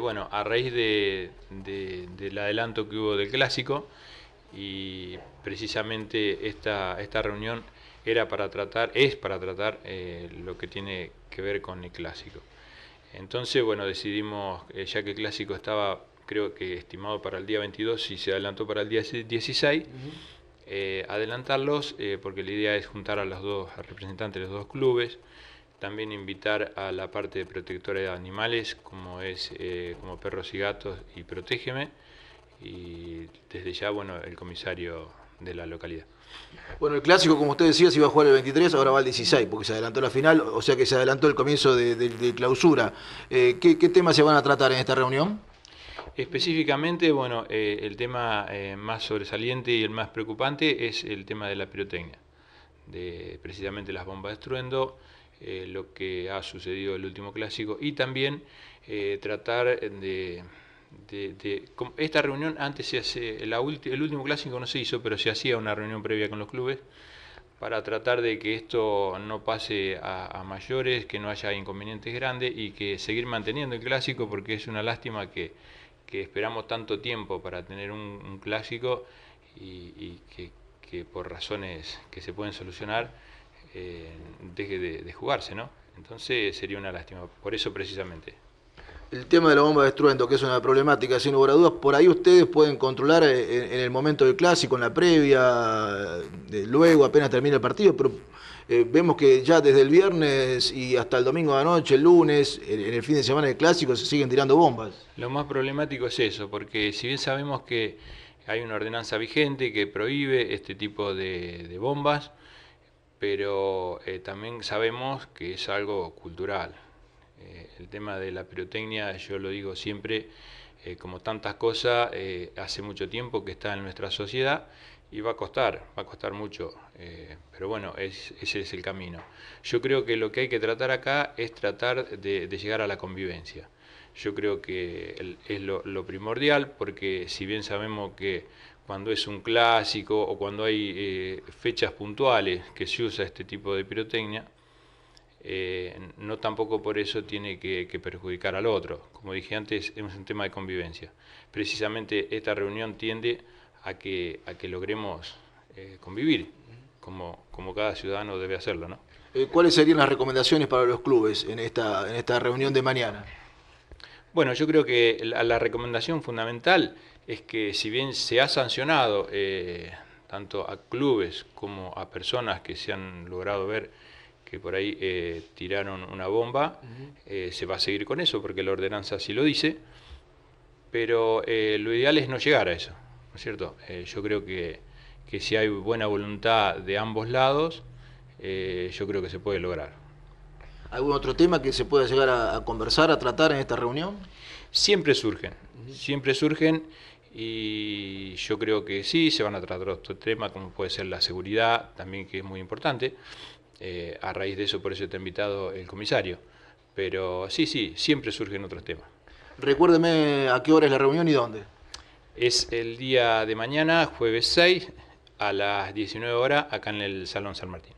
bueno, a raíz del adelanto que hubo del clásico y precisamente esta, reunión era para tratar, es para tratar eh, lo que tiene que ver con el clásico. Entonces, bueno, decidimos, eh, ya que el clásico estaba, creo que estimado para el día 22 y se adelantó para el día 16, eh, adelantarlos, porque la idea es juntar a los dos representantes de los dos clubes, también invitar a la parte de protectora de animales, como es eh, como perros y gatos y protégeme. Y desde ya, bueno, el comisario de la localidad. Bueno, el clásico, como usted decía, se iba a jugar el 23, ahora va al 16, porque se adelantó la final, o sea que se adelantó el comienzo de, clausura. Eh, ¿qué, temas se van a tratar en esta reunión? Específicamente, bueno, eh, el tema más sobresaliente y el más preocupante es el tema de la pirotecnia, de precisamente las bombas de estruendo, eh, lo que ha sucedido el último clásico y también eh, tratar de, Esta reunión antes se hace, el último clásico no se hizo, pero se hacía una reunión previa con los clubes para tratar de que esto no pase a, mayores, que no haya inconvenientes grandes y que seguir manteniendo el clásico porque es una lástima que, esperamos tanto tiempo para tener un, clásico y, que por razones que se pueden solucionar eh, deje de, jugarse, ¿no? Entonces sería una lástima, por eso precisamente. El tema de la bomba de estruendo, que es una problemática, sin lugar a dudas, por ahí ustedes pueden controlar eh, en, el momento del clásico, en la previa, luego apenas termina el partido, pero eh, vemos que ya desde el viernes y hasta el domingo de la noche, el lunes, en, el fin de semana del clásico, se siguen tirando bombas. Lo más problemático es eso, porque si bien sabemos que hay una ordenanza vigente que prohíbe este tipo de bombas, pero eh, también sabemos que es algo cultural. Eh, el tema de la pirotecnia, yo lo digo siempre, eh, como tantas cosas, hace mucho tiempo que está en nuestra sociedad y va a costar, va a costar mucho, eh, pero bueno, ese es el camino. Yo creo que lo que hay que tratar acá es tratar de, llegar a la convivencia. Yo creo que es lo, primordial porque si bien sabemos que cuando es un clásico o cuando hay eh, fechas puntuales que se usa este tipo de pirotecnia, eh, no tampoco por eso tiene que, que, perjudicar al otro. Como dije antes, es un tema de convivencia. Precisamente esta reunión tiende a que, a que logremos eh, convivir, como, como cada ciudadano debe hacerlo. ¿no? Eh, ¿Cuáles serían las recomendaciones para los clubes en esta, en esta reunión de mañana? Bueno, yo creo que la, recomendación fundamental es que si bien se ha sancionado eh, tanto a clubes como a personas que se han logrado ver que por ahí tiraron una bomba, se va a seguir con eso porque la ordenanza sí lo dice, pero lo ideal es no llegar a eso cierto? Eh, yo creo que, si hay buena voluntad de ambos lados, eh, yo creo que se puede lograr. ¿Algún otro tema que se pueda llegar a, conversar, a tratar en esta reunión? Siempre surgen, siempre surgen y yo creo que sí, se van a tratar otros temas como puede ser la seguridad, también que es muy importante. Eh, a raíz de eso, por eso te ha invitado el comisario. Pero sí, sí, siempre surgen otros temas. Recuérdeme a qué hora es la reunión y dónde es el día de mañana, jueves 6, a las 19 horas, acá en el Salón San Martín.